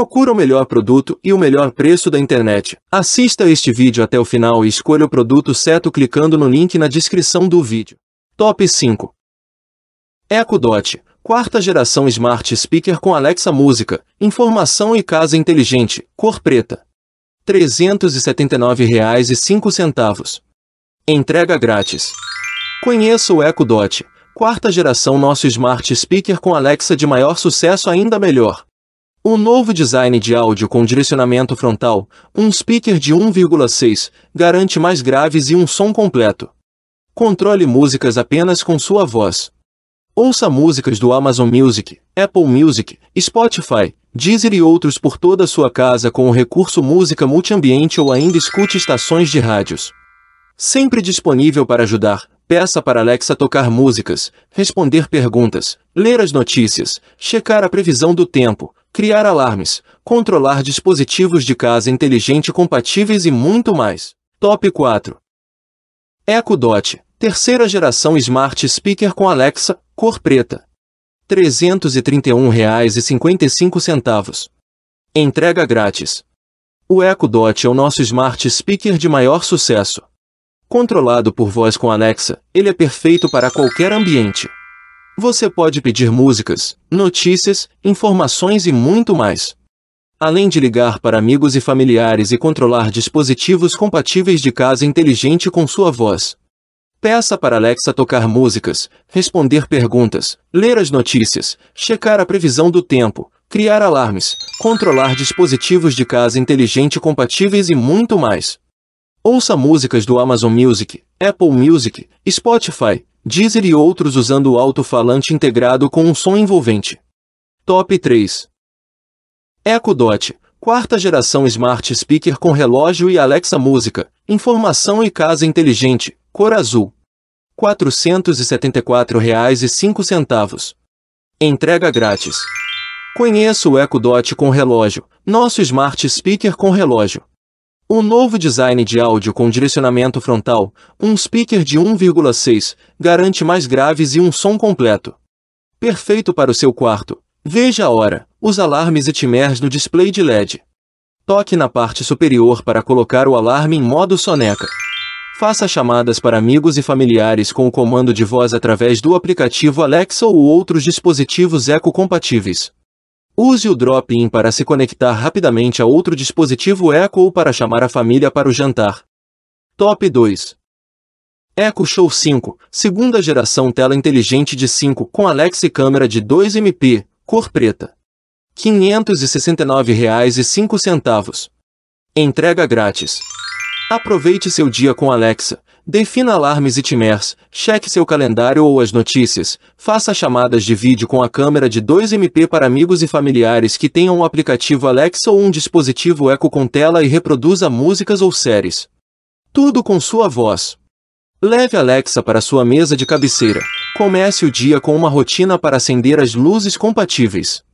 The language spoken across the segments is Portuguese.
Procura o melhor produto e o melhor preço da internet. Assista este vídeo até o final e escolha o produto certo clicando no link na descrição do vídeo. Top 5 Echo Dot Quarta geração Smart Speaker com Alexa Música, Informação e Casa Inteligente, cor preta. R$ 379,05. Entrega grátis. Conheça o Echo Dot, quarta geração nosso Smart Speaker com Alexa de maior sucesso ainda melhor. O novo design de áudio com direcionamento frontal, um speaker de 1,6, garante mais graves e um som completo. Controle músicas apenas com sua voz. Ouça músicas do Amazon Music, Apple Music, Spotify, Deezer e outros por toda a sua casa com o recurso música multiambiente ou ainda escute estações de rádios. Sempre disponível para ajudar, peça para Alexa tocar músicas, responder perguntas, ler as notícias, checar a previsão do tempo, criar alarmes, controlar dispositivos de casa inteligente compatíveis e muito mais. Top 4. Echo Dot, terceira geração Smart Speaker com Alexa, cor preta. R$ 331,55. Entrega grátis. O Echo Dot é o nosso Smart Speaker de maior sucesso. Controlado por voz com Alexa, ele é perfeito para qualquer ambiente. Você pode pedir músicas, notícias, informações e muito mais. Além de ligar para amigos e familiares e controlar dispositivos compatíveis de casa inteligente com sua voz. Peça para Alexa tocar músicas, responder perguntas, ler as notícias, checar a previsão do tempo, criar alarmes, controlar dispositivos de casa inteligente compatíveis e muito mais. Ouça músicas do Amazon Music, Apple Music, Spotify, Deezer e outros usando o alto-falante integrado com um som envolvente. Top 3 Echo Dot, quarta geração Smart Speaker com relógio e Alexa Música, informação e casa inteligente, cor azul. R$ 474,05. Entrega grátis. Conheça o Echo Dot com relógio, nosso Smart Speaker com relógio. O novo design de áudio com direcionamento frontal, um speaker de 1,6, garante mais graves e um som completo. Perfeito para o seu quarto. Veja a hora, os alarmes e timers no display de LED. Toque na parte superior para colocar o alarme em modo soneca. Faça chamadas para amigos e familiares com o comando de voz através do aplicativo Alexa ou outros dispositivos eco-compatíveis. Use o drop-in para se conectar rapidamente a outro dispositivo Echo ou para chamar a família para o jantar. Top 2 Echo Show 5, segunda geração tela inteligente de 5 com Alexa e câmera de 2 MP, cor preta. R$ 569,05. Entrega grátis. Aproveite seu dia com Alexa, Defina alarmes e timers, cheque seu calendário ou as notícias, faça chamadas de vídeo com a câmera de 2MP para amigos e familiares que tenham um aplicativo Alexa ou um dispositivo Echo com tela e reproduza músicas ou séries. Tudo com sua voz. Leve Alexa para sua mesa de cabeceira. Comece o dia com uma rotina para acender as luzes compatíveis.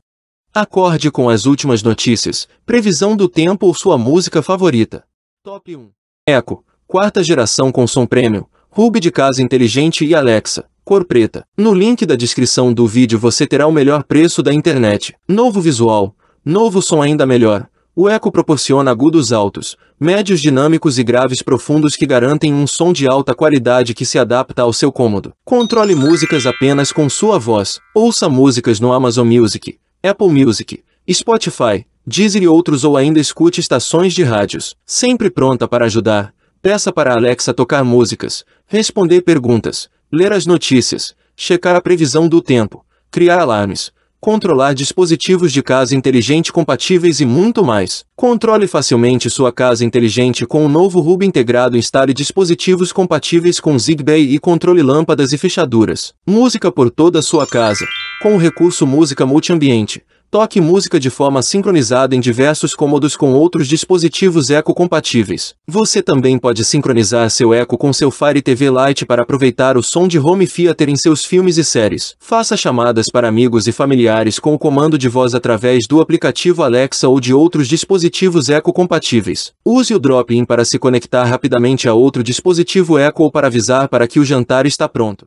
Acorde com as últimas notícias, previsão do tempo ou sua música favorita. Top 1. Echo quarta geração com som premium, Hub de casa inteligente e Alexa, cor preta. No link da descrição do vídeo você terá o melhor preço da internet. Novo visual, novo som ainda melhor. O eco proporciona agudos altos, médios dinâmicos e graves profundos que garantem um som de alta qualidade que se adapta ao seu cômodo. Controle músicas apenas com sua voz. Ouça músicas no Amazon Music, Apple Music, Spotify, Deezer e outros ou ainda escute estações de rádios. Sempre pronta para ajudar, Peça para a Alexa tocar músicas, responder perguntas, ler as notícias, checar a previsão do tempo, criar alarmes, controlar dispositivos de casa inteligente compatíveis e muito mais. Controle facilmente sua casa inteligente com o novo Hub integrado. Instale dispositivos compatíveis com Zigbee e controle lâmpadas e fechaduras. Música por toda a sua casa, com o recurso Música Multiambiente toque música de forma sincronizada em diversos cômodos com outros dispositivos eco-compatíveis. Você também pode sincronizar seu eco com seu Fire TV Lite para aproveitar o som de home theater em seus filmes e séries. Faça chamadas para amigos e familiares com o comando de voz através do aplicativo Alexa ou de outros dispositivos eco-compatíveis. Use o drop-in para se conectar rapidamente a outro dispositivo eco ou para avisar para que o jantar está pronto.